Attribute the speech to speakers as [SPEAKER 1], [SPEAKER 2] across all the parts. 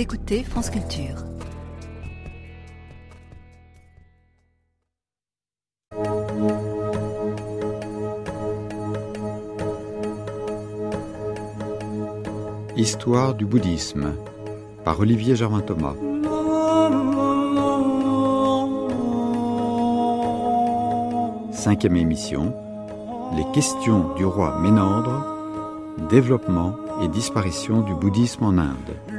[SPEAKER 1] écoutez France Culture. Histoire du bouddhisme par Olivier Germain Thomas. Cinquième émission Les questions du roi Ménandre, développement et disparition du bouddhisme en Inde.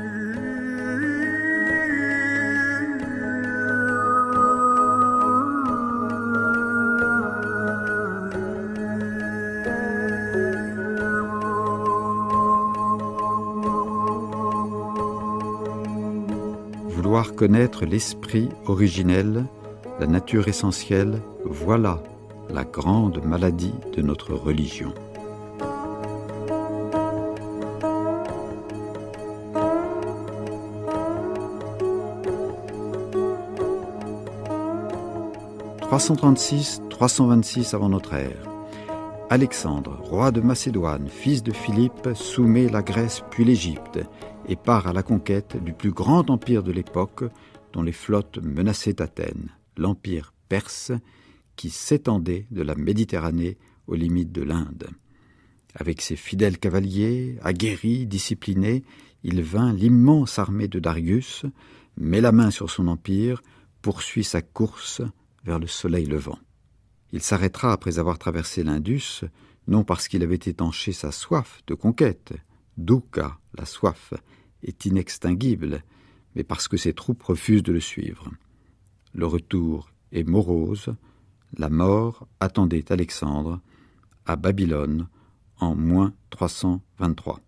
[SPEAKER 1] connaître l'esprit originel, la nature essentielle, voilà la grande maladie de notre religion. « 336-326 avant notre ère. Alexandre, roi de Macédoine, fils de Philippe, soumet la Grèce puis l'Égypte et part à la conquête du plus grand empire de l'époque dont les flottes menaçaient Athènes, l'empire perse qui s'étendait de la Méditerranée aux limites de l'Inde. Avec ses fidèles cavaliers, aguerris, disciplinés, il vint l'immense armée de Darius, met la main sur son empire, poursuit sa course vers le soleil levant. Il s'arrêtera après avoir traversé l'Indus, non parce qu'il avait étanché sa soif de conquête, douka, la soif, est inextinguible, mais parce que ses troupes refusent de le suivre. Le retour est morose, la mort attendait Alexandre à Babylone en moins 323.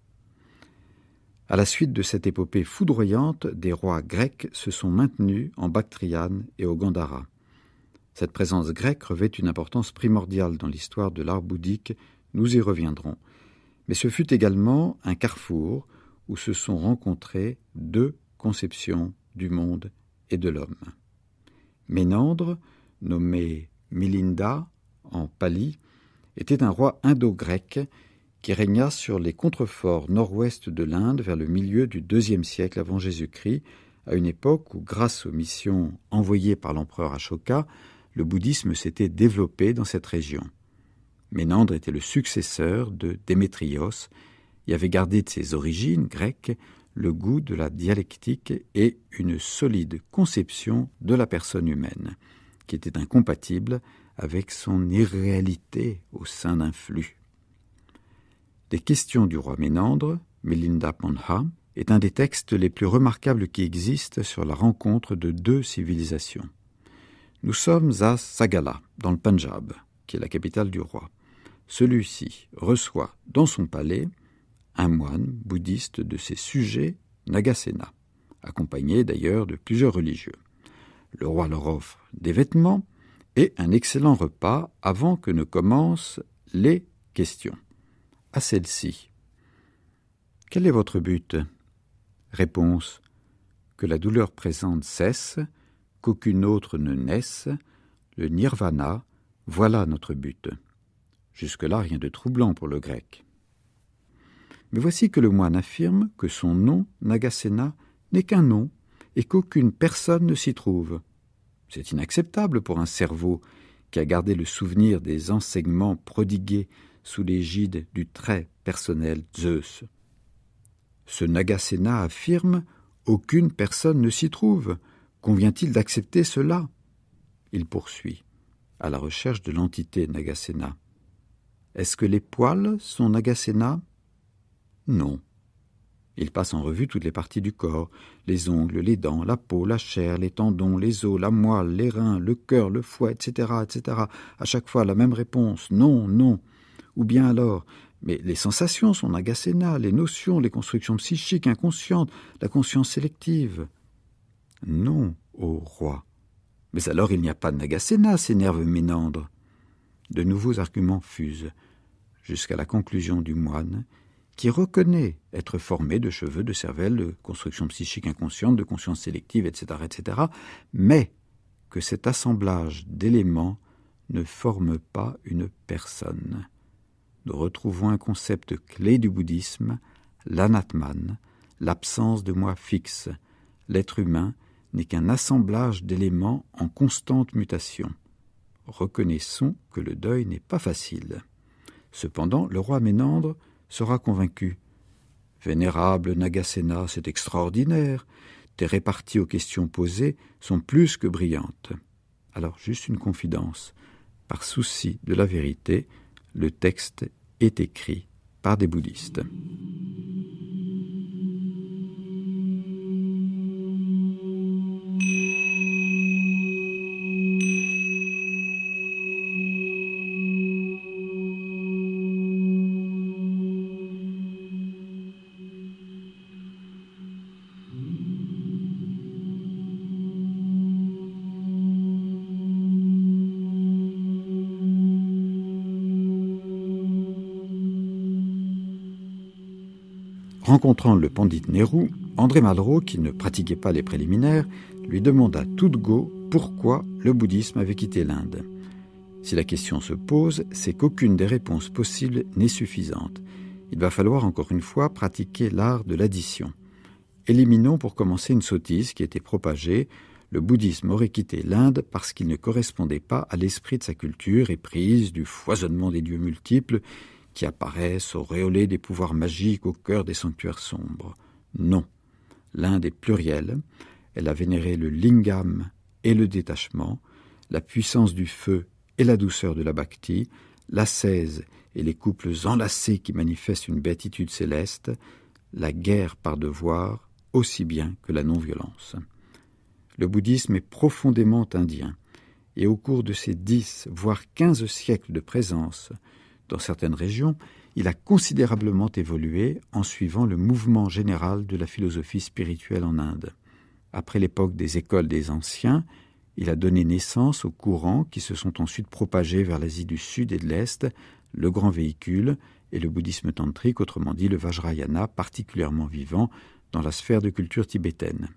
[SPEAKER 1] À la suite de cette épopée foudroyante, des rois grecs se sont maintenus en Bactriane et au Gandhara. Cette présence grecque revêt une importance primordiale dans l'histoire de l'art bouddhique, nous y reviendrons. Mais ce fut également un carrefour où se sont rencontrées deux conceptions du monde et de l'homme. Ménandre, nommé Milinda en Pali, était un roi indo-grec qui régna sur les contreforts nord-ouest de l'Inde vers le milieu du deuxième siècle avant Jésus-Christ, à une époque où, grâce aux missions envoyées par l'empereur Ashoka, le bouddhisme s'était développé dans cette région. Ménandre était le successeur de Démétrios, il avait gardé de ses origines grecques le goût de la dialectique et une solide conception de la personne humaine, qui était incompatible avec son irréalité au sein d'un flux. Les questions du roi Ménandre, Melinda Panha, est un des textes les plus remarquables qui existent sur la rencontre de deux civilisations. Nous sommes à Sagala, dans le Punjab, qui est la capitale du roi. Celui-ci reçoit dans son palais un moine bouddhiste de ses sujets, Nagasena, accompagné d'ailleurs de plusieurs religieux. Le roi leur offre des vêtements et un excellent repas avant que ne commencent les questions. À celle-ci. Quel est votre but Réponse. Que la douleur présente cesse, qu'aucune autre ne naisse, le nirvana, voilà notre but. Jusque-là, rien de troublant pour le grec. Mais voici que le moine affirme que son nom, Nagasena, n'est qu'un nom et qu'aucune personne ne s'y trouve. C'est inacceptable pour un cerveau qui a gardé le souvenir des enseignements prodigués sous l'égide du très personnel Zeus. Ce Nagasena affirme Aucune personne ne s'y trouve. Convient-il d'accepter cela Il poursuit, à la recherche de l'entité Nagasena. Est-ce que les poils sont Nagasena non. Il passe en revue toutes les parties du corps, les ongles, les dents, la peau, la chair, les tendons, les os, la moelle, les reins, le cœur, le foie, etc., etc. À chaque fois la même réponse, non, non. Ou bien alors, mais les sensations, sont Nagasena, les notions, les constructions psychiques inconscientes, la conscience sélective. Non, ô roi. Mais alors il n'y a pas de Nagasena, s'énerve Ménandre. De nouveaux arguments fusent, jusqu'à la conclusion du moine, qui reconnaît être formé de cheveux, de cervelle, de construction psychique inconsciente, de conscience sélective, etc., etc., mais que cet assemblage d'éléments ne forme pas une personne. Nous retrouvons un concept clé du bouddhisme, l'anatman, l'absence de moi fixe. L'être humain n'est qu'un assemblage d'éléments en constante mutation. Reconnaissons que le deuil n'est pas facile. Cependant, le roi Ménandre sera convaincu. Vénérable Nagasena, c'est extraordinaire. Tes réparties aux questions posées sont plus que brillantes. Alors, juste une confidence. Par souci de la vérité, le texte est écrit par des bouddhistes. Rencontrant le pandit Nehru, André Malraux, qui ne pratiquait pas les préliminaires, lui demanda tout de go pourquoi le bouddhisme avait quitté l'Inde. Si la question se pose, c'est qu'aucune des réponses possibles n'est suffisante. Il va falloir encore une fois pratiquer l'art de l'addition. Éliminons pour commencer une sottise qui était propagée. Le bouddhisme aurait quitté l'Inde parce qu'il ne correspondait pas à l'esprit de sa culture, et prise du foisonnement des dieux multiples qui apparaissent réolé des pouvoirs magiques au cœur des sanctuaires sombres. Non, l'Inde est plurielle, elle a vénéré le lingam et le détachement, la puissance du feu et la douceur de la bhakti, l'ascèse et les couples enlacés qui manifestent une béatitude céleste, la guerre par devoir aussi bien que la non-violence. Le bouddhisme est profondément indien, et au cours de ces dix, voire quinze siècles de présence, dans certaines régions, il a considérablement évolué en suivant le mouvement général de la philosophie spirituelle en Inde. Après l'époque des écoles des anciens, il a donné naissance aux courants qui se sont ensuite propagés vers l'Asie du Sud et de l'Est, le grand véhicule et le bouddhisme tantrique, autrement dit le Vajrayana, particulièrement vivant dans la sphère de culture tibétaine.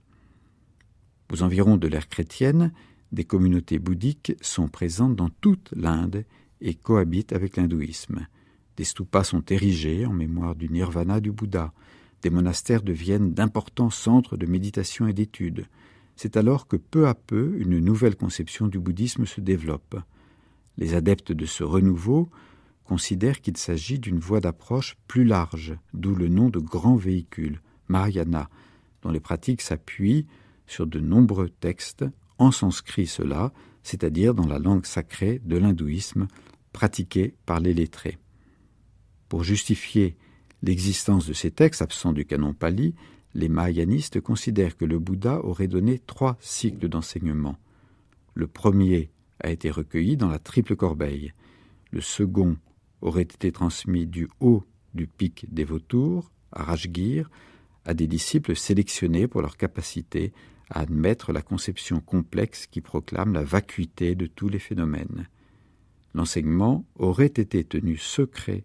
[SPEAKER 1] Aux environs de l'ère chrétienne, des communautés bouddhiques sont présentes dans toute l'Inde et cohabitent avec l'hindouisme. Des stupas sont érigés en mémoire du nirvana du Bouddha. Des monastères deviennent d'importants centres de méditation et d'études. C'est alors que peu à peu une nouvelle conception du bouddhisme se développe. Les adeptes de ce renouveau considèrent qu'il s'agit d'une voie d'approche plus large, d'où le nom de grand véhicule, Mahayana, dont les pratiques s'appuient sur de nombreux textes, en sanskrit cela, c'est-à-dire dans la langue sacrée de l'hindouisme, pratiqués par les lettrés. Pour justifier l'existence de ces textes absents du canon pali, les mahayanistes considèrent que le Bouddha aurait donné trois cycles d'enseignement. Le premier a été recueilli dans la triple corbeille. Le second aurait été transmis du haut du pic des vautours, à Rajgir, à des disciples sélectionnés pour leur capacité à admettre la conception complexe qui proclame la vacuité de tous les phénomènes. L'enseignement aurait été tenu secret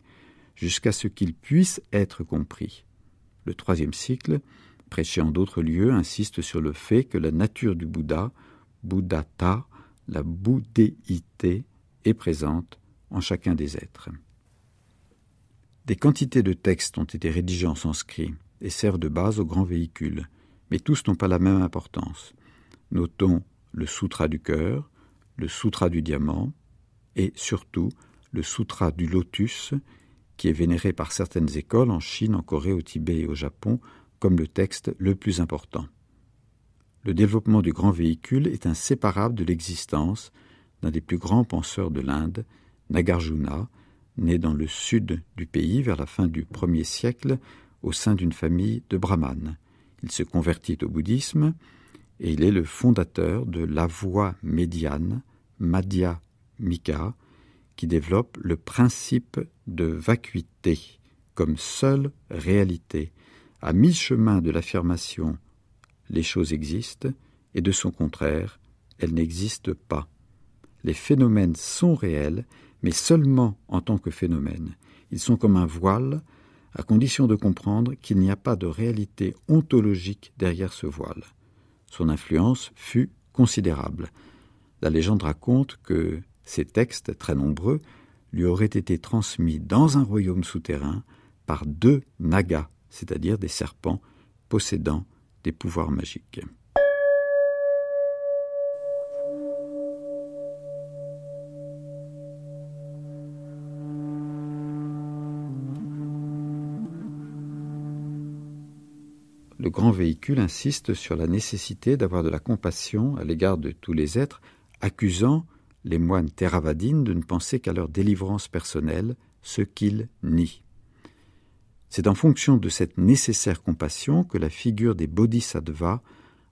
[SPEAKER 1] jusqu'à ce qu'il puisse être compris. Le troisième cycle, prêché en d'autres lieux, insiste sur le fait que la nature du Bouddha, Bouddhata, la bouddhéité, est présente en chacun des êtres. Des quantités de textes ont été rédigés en sanskrit et servent de base aux grands véhicule, mais tous n'ont pas la même importance. Notons le Sutra du cœur, le Sutra du diamant, et surtout le Sutra du Lotus, qui est vénéré par certaines écoles en Chine, en Corée, au Tibet et au Japon comme le texte le plus important. Le développement du grand véhicule est inséparable de l'existence d'un des plus grands penseurs de l'Inde, Nagarjuna, né dans le sud du pays vers la fin du 1er siècle au sein d'une famille de brahmanes. Il se convertit au bouddhisme et il est le fondateur de la voie médiane, Madhya Mika, qui développe le principe de vacuité comme seule réalité, à mi-chemin de l'affirmation les choses existent et de son contraire elles n'existent pas. Les phénomènes sont réels, mais seulement en tant que phénomènes. Ils sont comme un voile, à condition de comprendre qu'il n'y a pas de réalité ontologique derrière ce voile. Son influence fut considérable. La légende raconte que ces textes, très nombreux, lui auraient été transmis dans un royaume souterrain par deux nagas, c'est-à-dire des serpents possédant des pouvoirs magiques. le grand véhicule insiste sur la nécessité d'avoir de la compassion à l'égard de tous les êtres, accusant les moines theravadines de ne penser qu'à leur délivrance personnelle, ce qu'ils nient. C'est en fonction de cette nécessaire compassion que la figure des bodhisattvas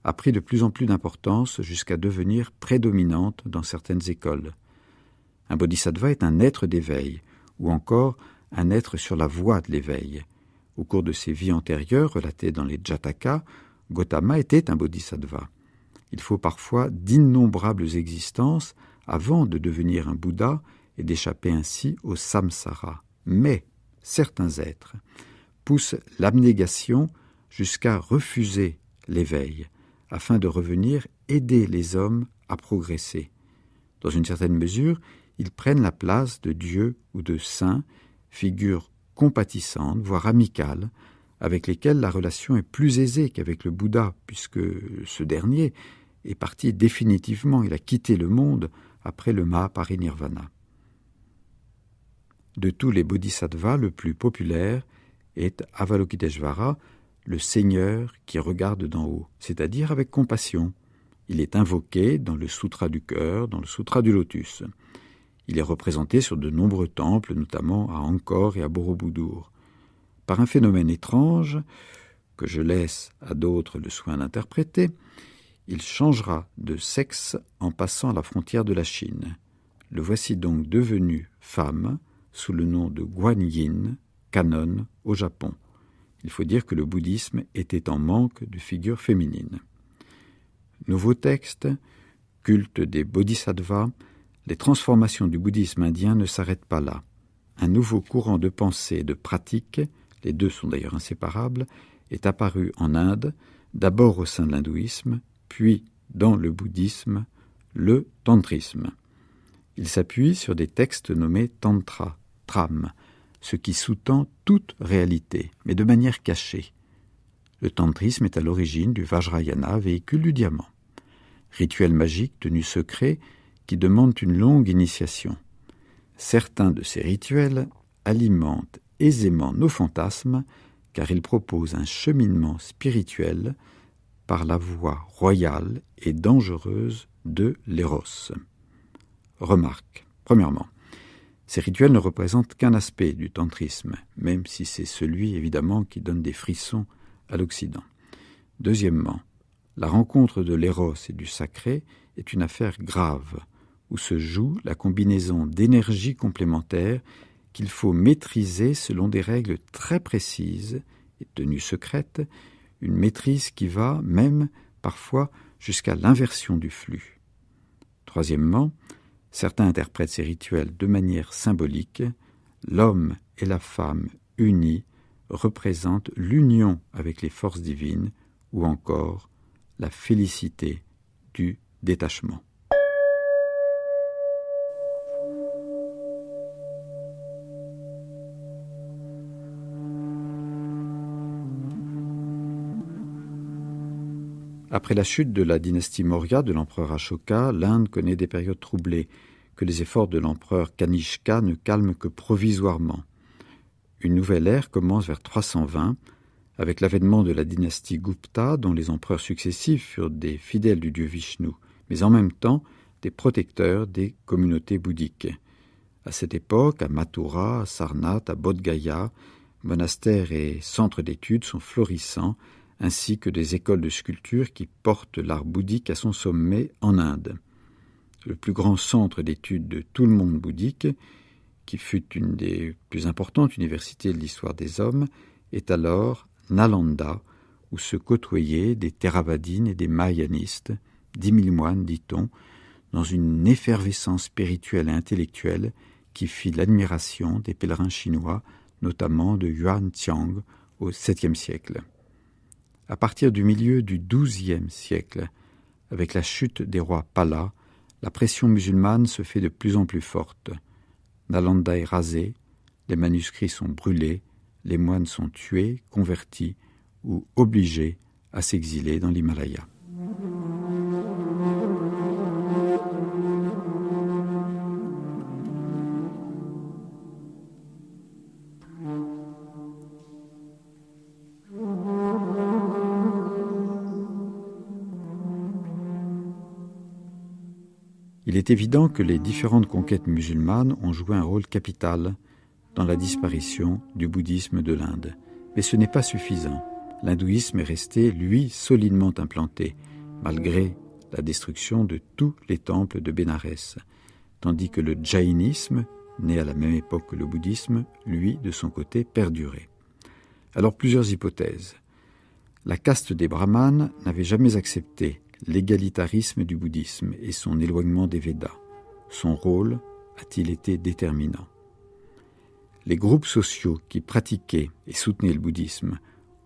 [SPEAKER 1] a pris de plus en plus d'importance jusqu'à devenir prédominante dans certaines écoles. Un bodhisattva est un être d'éveil, ou encore un être sur la voie de l'éveil. Au cours de ses vies antérieures, relatées dans les Jataka, Gautama était un bodhisattva. Il faut parfois d'innombrables existences avant de devenir un Bouddha et d'échapper ainsi au samsara. Mais certains êtres poussent l'abnégation jusqu'à refuser l'éveil, afin de revenir aider les hommes à progresser. Dans une certaine mesure, ils prennent la place de Dieu ou de saint, figures compatissantes, voire amicales, avec lesquelles la relation est plus aisée qu'avec le Bouddha, puisque ce dernier est parti définitivement, il a quitté le monde après le nirvana. De tous les bodhisattvas, le plus populaire est Avalokiteshvara, le Seigneur qui regarde d'en haut, c'est-à-dire avec compassion. Il est invoqué dans le Sutra du cœur, dans le Sutra du lotus. Il est représenté sur de nombreux temples, notamment à Angkor et à Borobudur. Par un phénomène étrange, que je laisse à d'autres le soin d'interpréter, il changera de sexe en passant à la frontière de la Chine. Le voici donc devenu femme sous le nom de Guanyin, canon au Japon. Il faut dire que le bouddhisme était en manque de figures féminines. Nouveau texte, culte des bodhisattvas, les transformations du bouddhisme indien ne s'arrêtent pas là. Un nouveau courant de pensée et de pratique, les deux sont d'ailleurs inséparables, est apparu en Inde, d'abord au sein de l'hindouisme, puis dans le bouddhisme, le tantrisme. Il s'appuie sur des textes nommés tantra, tram, ce qui sous-tend toute réalité, mais de manière cachée. Le tantrisme est à l'origine du Vajrayana, véhicule du diamant. Rituel magique tenu secret qui demande une longue initiation. Certains de ces rituels alimentent aisément nos fantasmes car ils proposent un cheminement spirituel par la voie royale et dangereuse de l'éros. Remarque. Premièrement, ces rituels ne représentent qu'un aspect du tantrisme, même si c'est celui évidemment qui donne des frissons à l'Occident. Deuxièmement, la rencontre de l'éros et du sacré est une affaire grave, où se joue la combinaison d'énergies complémentaires qu'il faut maîtriser selon des règles très précises et tenues secrètes, une maîtrise qui va même parfois jusqu'à l'inversion du flux. Troisièmement, certains interprètent ces rituels de manière symbolique. L'homme et la femme unis représentent l'union avec les forces divines ou encore la félicité du détachement. Après la chute de la dynastie Maurya de l'empereur Ashoka, l'Inde connaît des périodes troublées que les efforts de l'empereur Kanishka ne calment que provisoirement. Une nouvelle ère commence vers 320 avec l'avènement de la dynastie Gupta dont les empereurs successifs furent des fidèles du dieu Vishnu, mais en même temps des protecteurs des communautés bouddhiques. À cette époque, à Mathura, à Sarnath, à Bodh Gaya, monastères et centres d'études sont florissants ainsi que des écoles de sculpture qui portent l'art bouddhique à son sommet en Inde. Le plus grand centre d'études de tout le monde bouddhique, qui fut une des plus importantes universités de l'histoire des hommes, est alors Nalanda, où se côtoyaient des Theravadines et des Mayanistes, dix mille moines, dit-on, dans une effervescence spirituelle et intellectuelle qui fit l'admiration des pèlerins chinois, notamment de Yuan Tiang au VIIe siècle à partir du milieu du XIIe siècle. Avec la chute des rois Pala, la pression musulmane se fait de plus en plus forte. Nalanda est rasée, les manuscrits sont brûlés, les moines sont tués, convertis ou obligés à s'exiler dans l'Himalaya. Il est évident que les différentes conquêtes musulmanes ont joué un rôle capital dans la disparition du bouddhisme de l'Inde. Mais ce n'est pas suffisant. L'hindouisme est resté, lui, solidement implanté, malgré la destruction de tous les temples de Bénarès, tandis que le jainisme, né à la même époque que le bouddhisme, lui, de son côté, perdurait. Alors plusieurs hypothèses. La caste des brahmanes n'avait jamais accepté l'égalitarisme du bouddhisme et son éloignement des Védas. Son rôle a-t-il été déterminant Les groupes sociaux qui pratiquaient et soutenaient le bouddhisme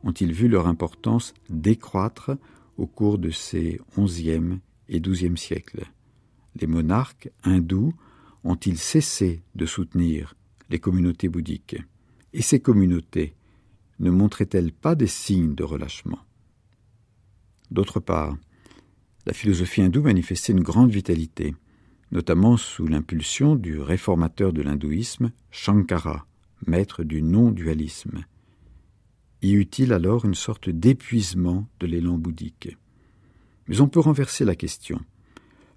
[SPEAKER 1] ont-ils vu leur importance décroître au cours de ces XIe et XIIe siècles Les monarques hindous ont-ils cessé de soutenir les communautés bouddhiques Et ces communautés ne montraient-elles pas des signes de relâchement D'autre part, la philosophie hindoue manifestait une grande vitalité, notamment sous l'impulsion du réformateur de l'hindouisme, Shankara, maître du non-dualisme. Y eut-il alors une sorte d'épuisement de l'élan bouddhique Mais on peut renverser la question.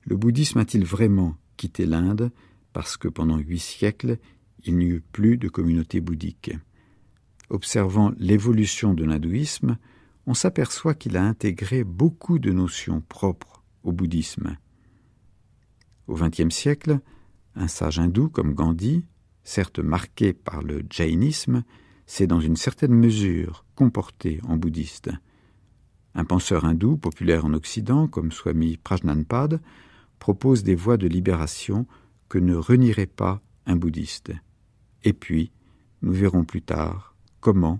[SPEAKER 1] Le bouddhisme a-t-il vraiment quitté l'Inde parce que pendant huit siècles, il n'y eut plus de communauté bouddhique Observant l'évolution de l'hindouisme, on s'aperçoit qu'il a intégré beaucoup de notions propres au bouddhisme. Au XXe siècle, un sage hindou comme Gandhi, certes marqué par le jainisme, s'est dans une certaine mesure comporté en bouddhiste. Un penseur hindou populaire en Occident, comme Swami Prajnanpad, propose des voies de libération que ne renierait pas un bouddhiste. Et puis, nous verrons plus tard comment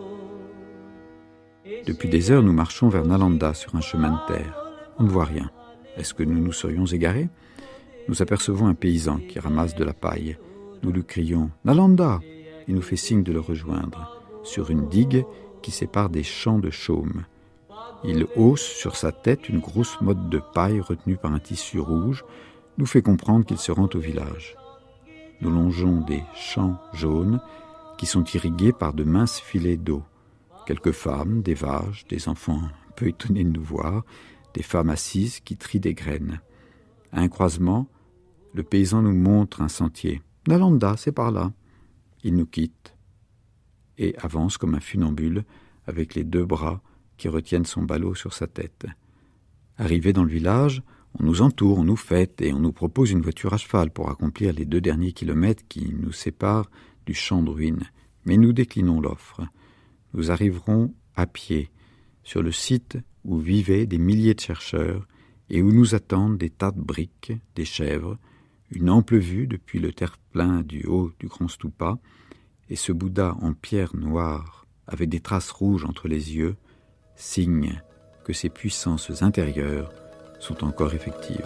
[SPEAKER 1] Depuis des heures, nous marchons vers Nalanda sur un chemin de terre. On ne voit rien. Est-ce que nous nous serions égarés Nous apercevons un paysan qui ramasse de la paille. Nous lui crions Nalanda Il nous fait signe de le rejoindre sur une digue qui sépare des champs de chaume. Il hausse sur sa tête une grosse motte de paille retenue par un tissu rouge, nous fait comprendre qu'il se rend au village. Nous longeons des champs jaunes qui sont irrigués par de minces filets d'eau. Quelques femmes, des vaches, des enfants un peu étonnés de nous voir, des femmes assises qui trient des graines. À un croisement, le paysan nous montre un sentier. Nalanda, c'est par là. Il nous quitte et avance comme un funambule avec les deux bras qui retiennent son ballot sur sa tête. Arrivé dans le village, on nous entoure, on nous fête et on nous propose une voiture à cheval pour accomplir les deux derniers kilomètres qui nous séparent du champ de ruines. Mais nous déclinons l'offre nous arriverons à pied sur le site où vivaient des milliers de chercheurs et où nous attendent des tas de briques, des chèvres, une ample vue depuis le terre-plein du haut du Grand Stupa, et ce Bouddha en pierre noire, avec des traces rouges entre les yeux, signe que ses puissances intérieures sont encore effectives.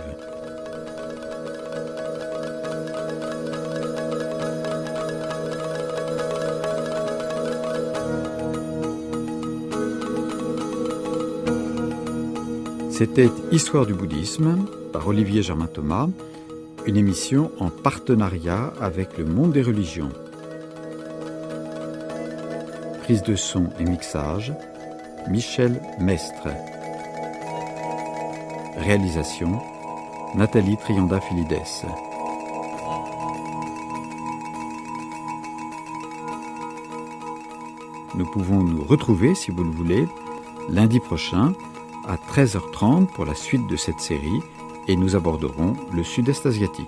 [SPEAKER 1] C'était Histoire du bouddhisme par Olivier Germain Thomas, une émission en partenariat avec le monde des religions. Prise de son et mixage, Michel Mestre. Réalisation, Nathalie Trianda-Filides. Nous pouvons nous retrouver, si vous le voulez, lundi prochain à 13h30 pour la suite de cette série et nous aborderons le sud-est asiatique.